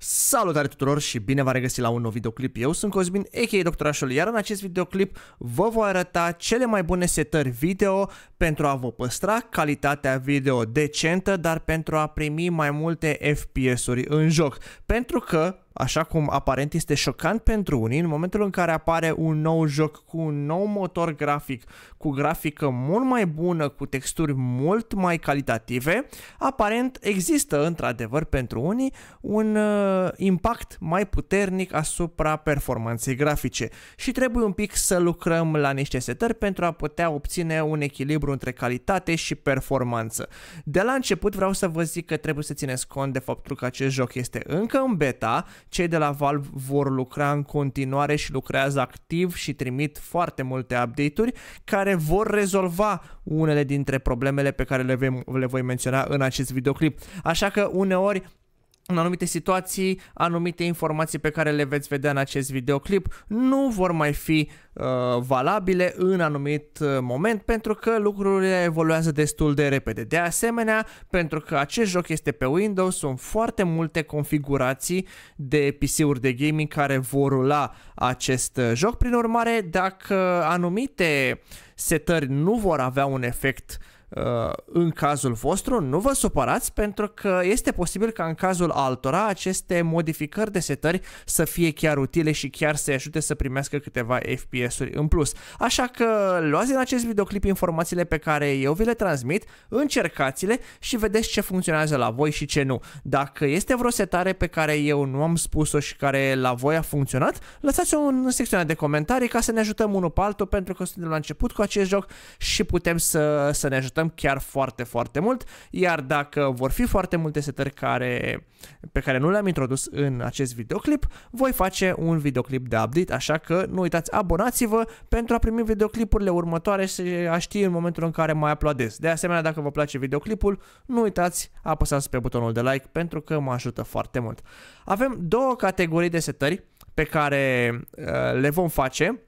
Salutare tuturor și bine v-am regăsit la un nou videoclip. Eu sunt Cosmin, a.k.a. Doctorașul, iar în acest videoclip vă voi arăta cele mai bune setări video pentru a vă păstra calitatea video decentă, dar pentru a primi mai multe FPS-uri în joc. Pentru că așa cum aparent este șocant pentru unii, în momentul în care apare un nou joc cu un nou motor grafic, cu grafică mult mai bună, cu texturi mult mai calitative, aparent există într-adevăr pentru unii un uh, impact mai puternic asupra performanței grafice și trebuie un pic să lucrăm la niște setări pentru a putea obține un echilibru între calitate și performanță. De la început vreau să vă zic că trebuie să țineți cont de faptul că acest joc este încă în beta cei de la Valve vor lucra în continuare și lucrează activ și trimit foarte multe update-uri care vor rezolva unele dintre problemele pe care le, vei, le voi menționa în acest videoclip. Așa că uneori în anumite situații, anumite informații pe care le veți vedea în acest videoclip nu vor mai fi uh, valabile în anumit uh, moment pentru că lucrurile evoluează destul de repede. De asemenea, pentru că acest joc este pe Windows, sunt foarte multe configurații de PC-uri de gaming care vor rula acest uh, joc. Prin urmare, dacă anumite setări nu vor avea un efect uh, Uh, în cazul vostru, nu vă supărați pentru că este posibil ca în cazul altora aceste modificări de setări să fie chiar utile și chiar să-i ajute să primească câteva FPS-uri în plus. Așa că luați din acest videoclip informațiile pe care eu vi le transmit, încercați-le și vedeți ce funcționează la voi și ce nu. Dacă este vreo setare pe care eu nu am spus-o și care la voi a funcționat, lăsați-o în secțiunea de comentarii ca să ne ajutăm unul pe altul pentru că suntem la început cu acest joc și putem să, să ne ajutăm așteptăm chiar foarte, foarte mult, iar dacă vor fi foarte multe setări care, pe care nu le-am introdus în acest videoclip, voi face un videoclip de update, așa că nu uitați, abonați-vă pentru a primi videoclipurile următoare și a ști în momentul în care mai aplaudez. De asemenea, dacă vă place videoclipul, nu uitați, apăsați pe butonul de like pentru că mă ajută foarte mult. Avem două categorii de setări pe care uh, le vom face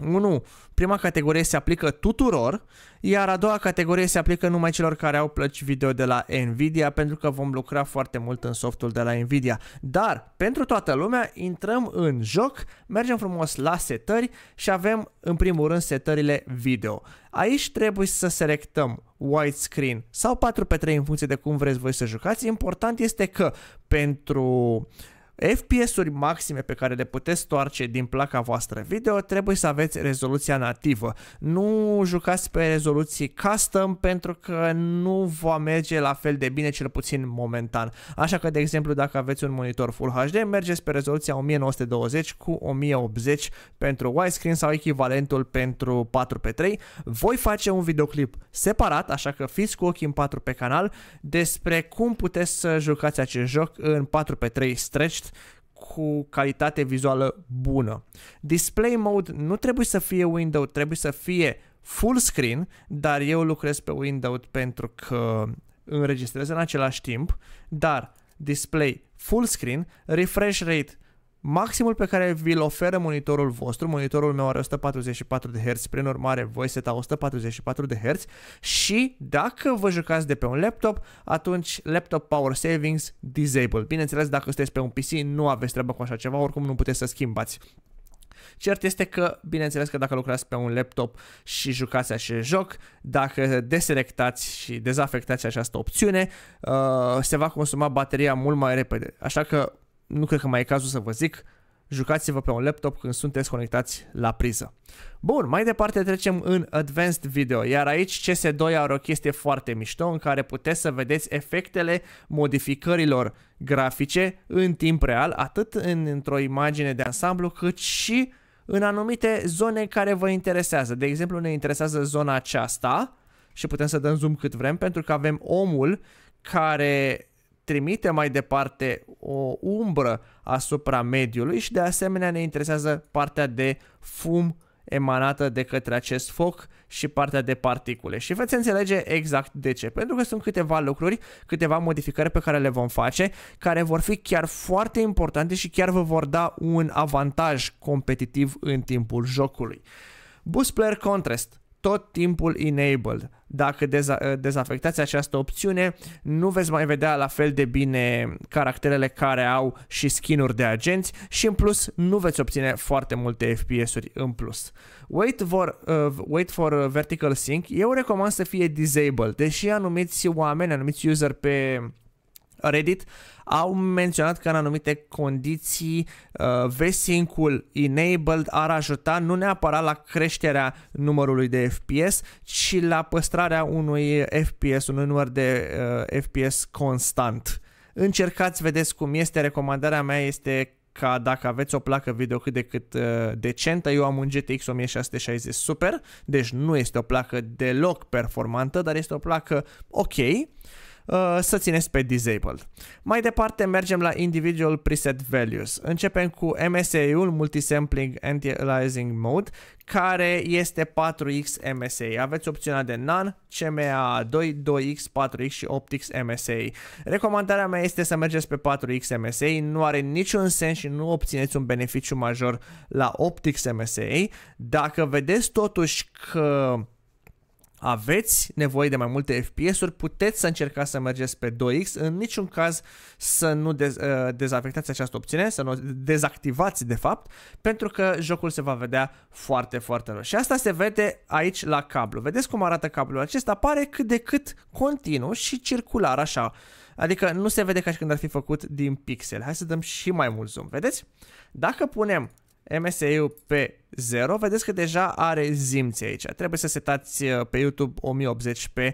1. Prima categorie se aplică tuturor, iar a doua categorie se aplică numai celor care au plăci video de la Nvidia, pentru că vom lucra foarte mult în softul de la Nvidia. Dar, pentru toată lumea, intrăm în joc, mergem frumos la setări și avem, în primul rând, setările video. Aici trebuie să selectăm widescreen sau 4 pe 3 în funcție de cum vreți voi să jucați. Important este că pentru uh, FPS-uri maxime pe care le puteți toarce din placa voastră video trebuie să aveți rezoluția nativă. Nu jucați pe rezoluții custom pentru că nu va merge la fel de bine cel puțin momentan. Așa că de exemplu dacă aveți un monitor Full HD mergeți pe rezoluția 1920 cu 1080 pentru widescreen sau echivalentul pentru 4x3. Voi face un videoclip separat, așa că fiți cu ochii în 4 pe canal, despre cum puteți să jucați acest joc în 4x3 stretched cu calitate vizuală bună. Display mode nu trebuie să fie window, trebuie să fie full screen, dar eu lucrez pe window pentru că înregistrez în același timp, dar display full screen, refresh rate Maximul pe care vi-l oferă monitorul vostru, monitorul meu are 144 de Hz, prin urmare voi seta 144 de Hz și dacă vă jucați de pe un laptop, atunci laptop power savings disable. Bineînțeles, dacă sunteți pe un PC, nu aveți treabă cu așa ceva, oricum nu puteți să schimbați. Cert este că, bineînțeles că dacă lucrați pe un laptop și jucați acest joc, dacă deselectați și dezafectați această opțiune, uh, se va consuma bateria mult mai repede. Așa că nu cred că mai e cazul să vă zic, jucați-vă pe un laptop când sunteți conectați la priză. Bun, mai departe trecem în Advanced Video, iar aici CS2 are o chestie foarte mișto în care puteți să vedeți efectele modificărilor grafice în timp real, atât în, într-o imagine de ansamblu, cât și în anumite zone care vă interesează. De exemplu, ne interesează zona aceasta și putem să dăm zoom cât vrem pentru că avem omul care trimite mai departe o umbră asupra mediului și de asemenea ne interesează partea de fum emanată de către acest foc și partea de particule. Și veți înțelege exact de ce, pentru că sunt câteva lucruri, câteva modificări pe care le vom face, care vor fi chiar foarte importante și chiar vă vor da un avantaj competitiv în timpul jocului. Boost Player Contrast tot timpul enabled. Dacă deza- ă, dezafectați această opțiune, nu veți mai vedea la fel de bine caracterele care au și skin-uri de agenți și în plus nu veți obține foarte multe FPS-uri în plus. Wait for, uh, wait for vertical sync, eu recomand să fie disabled, deși anumiți oameni, anumiți user pe Reddit au menționat că în anumite condiții uh, vsync enabled ar ajuta nu neapărat la creșterea numărului de FPS, ci la păstrarea unui FPS, unui număr de uh, FPS constant. Încercați, vedeți cum este, recomandarea mea este ca dacă aveți o placă video cât de cât uh, decentă, eu am un GTX 1660 Super, deci nu este o placă deloc performantă, dar este o placă ok Uh, să țineți pe disabled. Mai departe mergem la Individual Preset Values. Începem cu MSA-ul, Multisampling Anti-Aliasing Mode, care este 4x MSA. Aveți opțiunea de NaN, CMA2, 2x, 4x și 8x MSA. Recomandarea mea este să mergeți pe 4x MSA, nu are niciun sens și nu obțineți un beneficiu major la 8x MSA. Dacă vedeți totuși că aveți nevoie de mai multe FPS-uri, puteți să încercați să mergeți pe 2X, în niciun caz să nu dez, uh, dezafectați această opțiune, să nu dezactivați de fapt, pentru că jocul se va vedea foarte, foarte rău. Și asta se vede aici la cablu. Vedeți cum arată cablul acesta? Apare cât de cât continuu și circular, așa. Adică nu se vede ca și când ar fi făcut din pixel. Hai să dăm și mai mult zoom, vedeți? Dacă punem MSI-ul 0, vedeți că deja are zimți aici. Trebuie să setați uh, pe YouTube 1080p uh,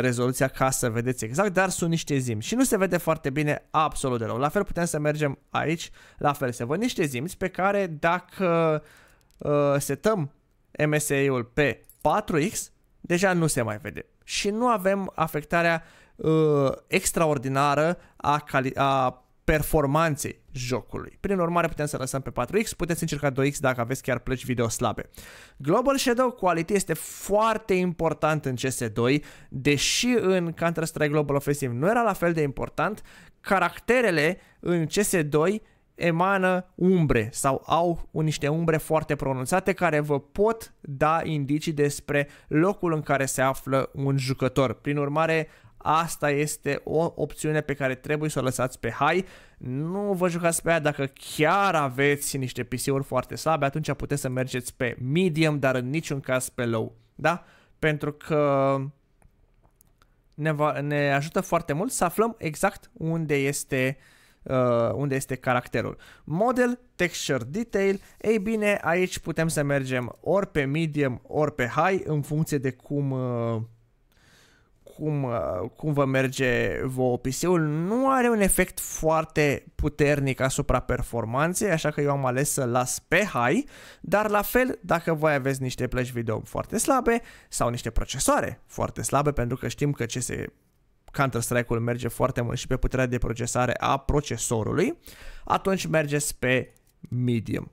rezoluția ca să vedeți exact, dar sunt niște zimți și nu se vede foarte bine absolut deloc. La fel putem să mergem aici, la fel se văd niște zimți pe care dacă uh, setăm MSI-ul pe 4X, deja nu se mai vede. Și nu avem afectarea uh, extraordinară a, a performanței jocului. Prin urmare putem să lăsăm pe 4X, puteți încerca 2X dacă aveți chiar plăci video slabe. Global Shadow Quality este foarte important în CS2, deși în Counter-Strike Global Offensive nu era la fel de important, caracterele în CS2 emană umbre sau au niște umbre foarte pronunțate care vă pot da indicii despre locul în care se află un jucător. Prin urmare, Asta este o opțiune pe care trebuie să o lăsați pe high. Nu vă jucați pe ea dacă chiar aveți niște PC-uri foarte slabe, atunci puteți să mergeți pe medium, dar în niciun caz pe low. Da? Pentru că ne, va, ne ajută foarte mult să aflăm exact unde este Uh, unde este caracterul. Model, texture, detail, ei bine, aici putem să mergem ori pe medium, ori pe high, în funcție de cum uh, cum, uh, cum vă merge vouă PC-ul, nu are un efect foarte puternic asupra performanței, așa că eu am ales să las pe high, dar la fel, dacă voi aveți niște plăci video foarte slabe sau niște procesoare foarte slabe, pentru că știm că ce se Counter-Strike-ul merge foarte mult și pe puterea de procesare a procesorului, atunci mergeți pe medium.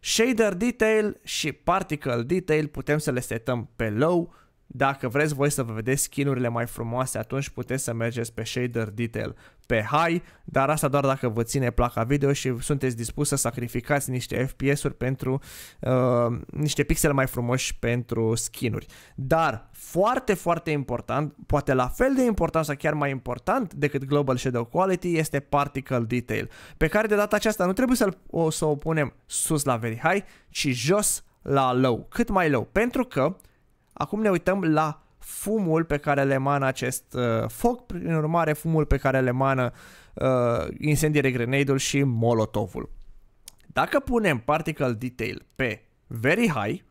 Shader detail și particle detail putem să le setăm pe low, dacă vreți voi să vă vedeți skinurile mai frumoase, atunci puteți să mergeți pe Shader Detail pe High, dar asta doar dacă vă ține placa video și sunteți dispus să sacrificați niște FPS-uri pentru uh, niște pixele mai frumoși pentru skinuri. Dar foarte, foarte important, poate la fel de important sau chiar mai important decât Global Shadow Quality este Particle Detail, pe care de data aceasta nu trebuie să o, să o punem sus la very high, ci jos la low, cât mai low, pentru că Acum ne uităm la fumul pe care le emană acest uh, foc, prin urmare fumul pe care le emană uh, incendiere grenade și molotovul. Dacă punem particle detail pe very high,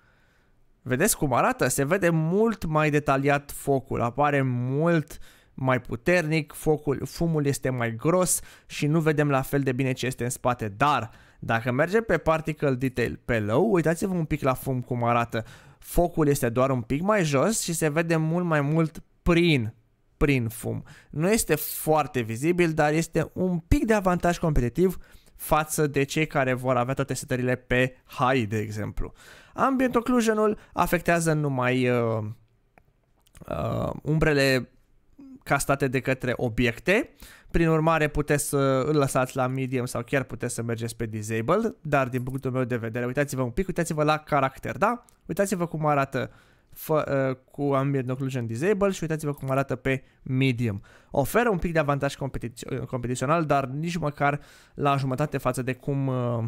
vedeți cum arată? Se vede mult mai detaliat focul, apare mult mai puternic, focul, fumul este mai gros și nu vedem la fel de bine ce este în spate, dar dacă mergem pe particle detail pe low, uitați-vă un pic la fum cum arată. Uh, focul este doar un pic mai jos și se vede mult mai mult prin prin fum. Nu este foarte vizibil, dar este un pic de avantaj competitiv față de cei care vor avea toate setările pe high, de exemplu. Ambient occlusion-ul afectează numai uh, uh, umbrele castate de către obiecte. Prin urmare, puteți să îl lăsați la medium sau chiar puteți să mergeți pe disabled, dar din punctul meu de vedere, uitați-vă un pic, uitați-vă la caracter, da? Uitați-vă cum arată fă, uh, cu ambient occlusion disabled și uitați-vă cum arată pe medium. Oferă un pic de avantaj competi uh, competițional, dar nici măcar la jumătate față de cum uh,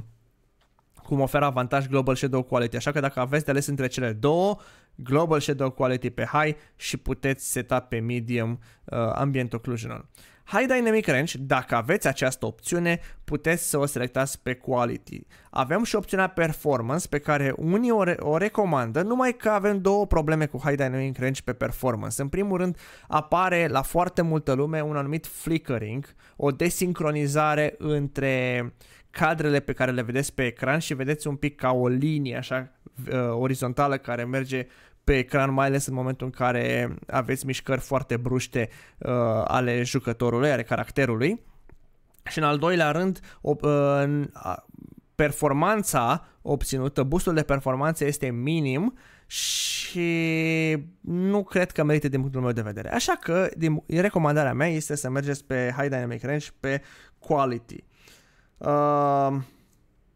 cum oferă avantaj Global Shadow Quality, așa că dacă aveți de ales între cele două, Global Shadow Quality pe High și puteți seta pe Medium uh, Ambient Occlusional. High Dynamic Range, dacă aveți această opțiune, puteți să o selectați pe Quality. Avem și opțiunea Performance pe care unii o, re- o recomandă, numai că avem două probleme cu High Dynamic Range pe Performance. În primul rând, apare la foarte multă lume un anumit flickering, o desincronizare între cadrele pe care le vedeți pe ecran și vedeți un pic ca o linie așa uh, orizontală care merge pe ecran, mai ales în momentul în care aveți mișcări foarte bruște uh, ale jucătorului, ale caracterului. Și în al doilea rând, o, uh, performanța obținută, boostul de performanță este minim și nu cred că merită din punctul meu de vedere. Așa că din, recomandarea mea este să mergeți pe High Dynamic Range pe Quality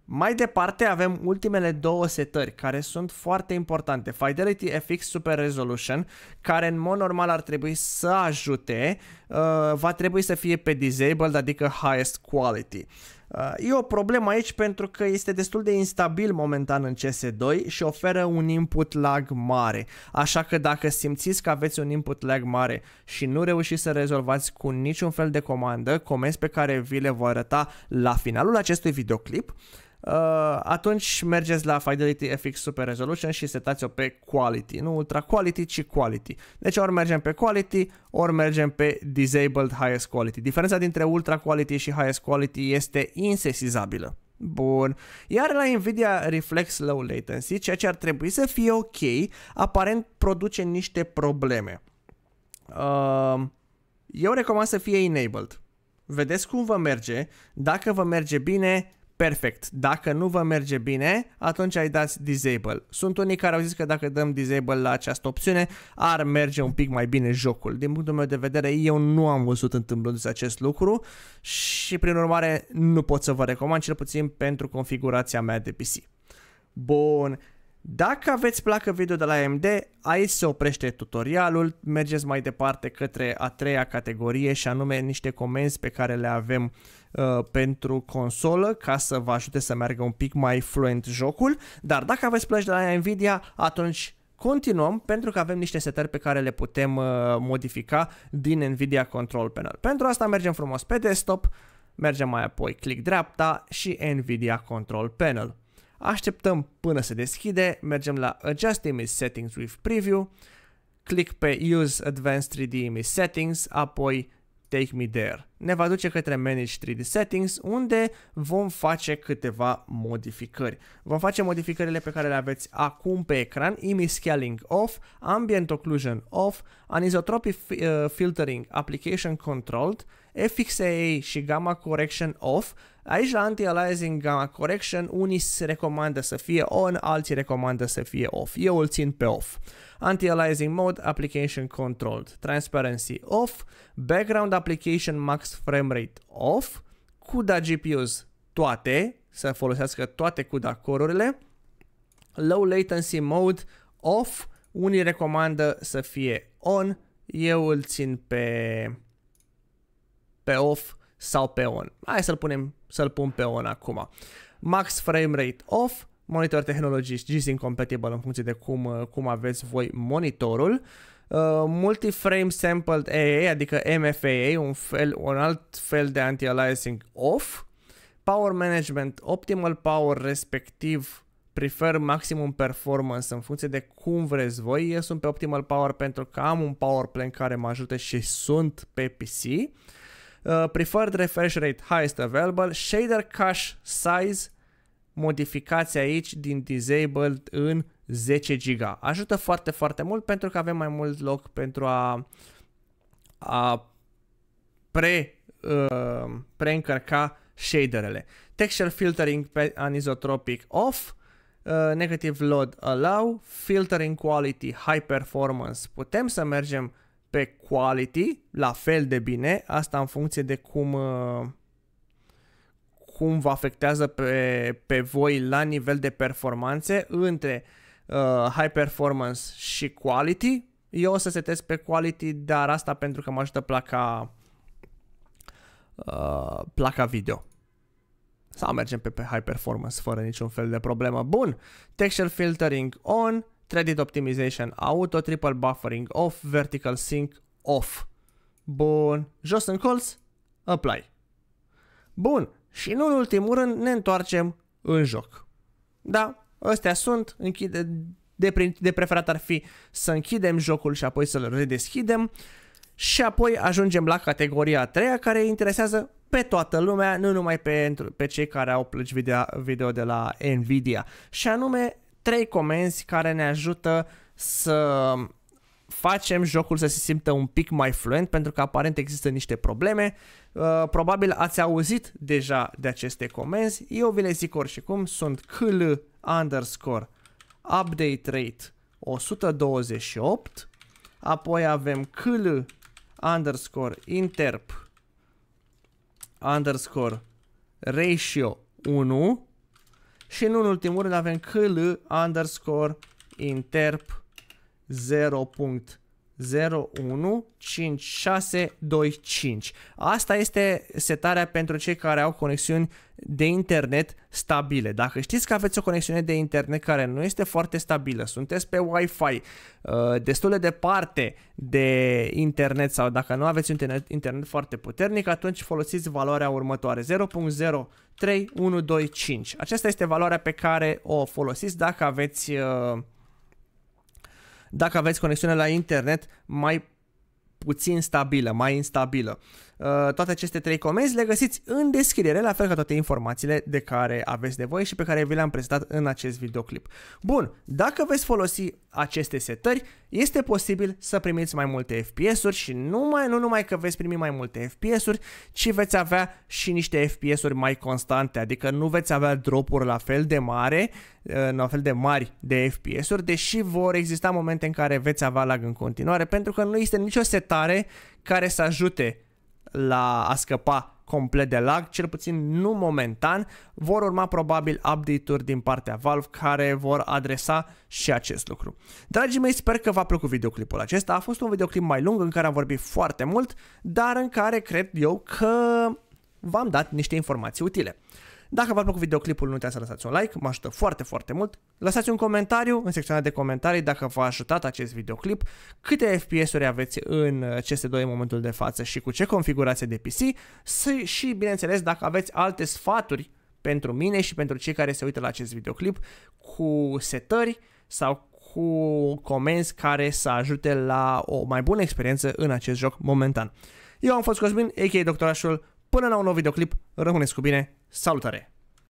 mai departe avem ultimele două setări care sunt foarte importante. Fidelity FX Super Resolution, care în mod normal ar trebui să ajute, uh, va trebui să fie pe disabled, adică highest quality. Uh, e o problemă aici pentru că este destul de instabil momentan în CS2 și oferă un input lag mare. Așa că dacă simțiți că aveți un input lag mare și nu reușiți să rezolvați cu niciun fel de comandă, comenzi pe care vi le voi arăta la finalul acestui videoclip, Uh, atunci mergeți la Fidelity FX Super Resolution și setați-o pe Quality, nu Ultra Quality, ci Quality. Deci ori mergem pe Quality, ori mergem pe Disabled Highest Quality. Diferența dintre Ultra Quality și Highest Quality este insesizabilă. Bun. Iar la Nvidia Reflex Low Latency, ceea ce ar trebui să fie ok, aparent produce niște probleme. Uh, eu recomand să fie enabled. Vedeți cum vă merge. Dacă vă merge bine, Perfect. Dacă nu vă merge bine, atunci ai dați disable. Sunt unii care au zis că dacă dăm disable la această opțiune, ar merge un pic mai bine jocul. Din punctul meu de vedere, eu nu am văzut întâmplându-se acest lucru și prin urmare nu pot să vă recomand, cel puțin pentru configurația mea de PC. Bun. Dacă aveți placă video de la AMD, aici se oprește tutorialul, mergeți mai departe către a treia categorie și anume niște comenzi pe care le avem uh, pentru consolă ca să vă ajute să meargă un pic mai fluent jocul, dar dacă aveți plăci de la Nvidia, atunci continuăm pentru că avem niște setări pe care le putem uh, modifica din Nvidia Control Panel. Pentru asta mergem frumos pe desktop, mergem mai apoi click dreapta și Nvidia Control Panel. Așteptăm până se deschide, mergem la Adjust Image Settings with Preview, click pe Use Advanced 3D Image Settings, apoi Take Me There. Ne va duce către Manage 3D Settings, unde vom face câteva modificări. Vom face modificările pe care le aveți acum pe ecran, Image Scaling Off, Ambient Occlusion Off, Anisotropy uh, Filtering Application Controlled, FXAA și Gamma Correction Off, Aici la Anti-Aliasing Gamma Correction unii se recomandă să fie on, alții recomandă să fie off. Eu îl țin pe off. Anti-Aliasing Mode, Application Controlled, Transparency off, Background Application Max Frame Rate off, CUDA GPUs toate, să folosească toate CUDA corurile, Low Latency Mode off, unii recomandă să fie on, eu îl țin pe, pe off sau pe on. Hai să-l punem, să-l pun pe on acum. Max frame rate off, monitor tehnologii G-Sync compatible în funcție de cum, uh, cum aveți voi monitorul. Uh, multi-frame sampled AA, adică MFAA, un, fel, un alt fel de anti-aliasing off. Power management, optimal power respectiv prefer maximum performance în funcție de cum vreți voi. Eu sunt pe optimal power pentru că am un power plan care mă ajută și sunt pe PC. Uh, preferred refresh rate highest available, shader cache size, modificați aici din disabled în 10 GB. Ajută foarte, foarte mult pentru că avem mai mult loc pentru a, a pre, uh, preîncărca shaderele. Texture filtering pe anisotropic off, uh, negative load allow, filtering quality high performance. Putem să mergem pe quality, la fel de bine, asta în funcție de cum, uh, cum vă afectează pe, pe voi la nivel de performanțe între uh, high performance și quality. Eu o să setez pe quality, dar asta pentru că mă ajută placa, uh, placa video. Sau mergem pe, pe high performance fără niciun fel de problemă. Bun, texture filtering on, threaded optimization auto, triple buffering off, vertical sync off. Bun, jos în colț, apply. Bun, și nu în ultimul rând ne întoarcem în joc. Da, astea sunt, închide, de, de preferat ar fi să închidem jocul și apoi să-l redeschidem și apoi ajungem la categoria a treia care interesează pe toată lumea, nu numai pe, pe cei care au plăci video, video de la Nvidia, și anume trei comenzi care ne ajută să facem jocul să se simtă un pic mai fluent pentru că aparent există niște probleme. Uh, probabil ați auzit deja de aceste comenzi. Eu vi le zic oricum, sunt cl underscore update rate 128, apoi avem cl underscore interp underscore ratio 1 și nu în ultimul rând avem cl underscore interp 015625. Asta este setarea pentru cei care au conexiuni de internet stabile. Dacă știți că aveți o conexiune de internet care nu este foarte stabilă, sunteți pe Wi-Fi uh, destul de departe de internet sau dacă nu aveți internet, internet foarte puternic, atunci folosiți valoarea următoare 0.03125. Aceasta este valoarea pe care o folosiți dacă aveți uh, dacă aveți conexiune la internet mai puțin stabilă, mai instabilă. Uh, toate aceste trei comenzi le găsiți în descriere, la fel ca toate informațiile de care aveți nevoie și pe care vi le-am prezentat în acest videoclip. Bun, dacă veți folosi aceste setări, este posibil să primiți mai multe FPS-uri și numai, nu numai că veți primi mai multe FPS-uri, ci veți avea și niște FPS-uri mai constante, adică nu veți avea dropuri la fel de mare, uh, la fel de mari de FPS-uri, deși vor exista momente în care veți avea lag în continuare, pentru că nu este nicio setare care să ajute la a scăpa complet de lag, cel puțin nu momentan, vor urma probabil update-uri din partea Valve care vor adresa și acest lucru. Dragii mei, sper că v-a plăcut videoclipul acesta. A fost un videoclip mai lung în care am vorbit foarte mult, dar în care cred eu că v-am dat niște informații utile. Dacă v-a plăcut videoclipul, nu uitați să lăsați un like, mă ajută foarte, foarte mult. Lăsați un comentariu în secțiunea de comentarii dacă v-a ajutat acest videoclip, câte FPS-uri aveți în CS2 în momentul de față și cu ce configurație de PC și, bineînțeles, dacă aveți alte sfaturi pentru mine și pentru cei care se uită la acest videoclip cu setări sau cu comenzi care să ajute la o mai bună experiență în acest joc momentan. Eu am fost Cosmin, a.k.a. Doctorașul, Până la un nou videoclip, rămâneți cu bine, salutare!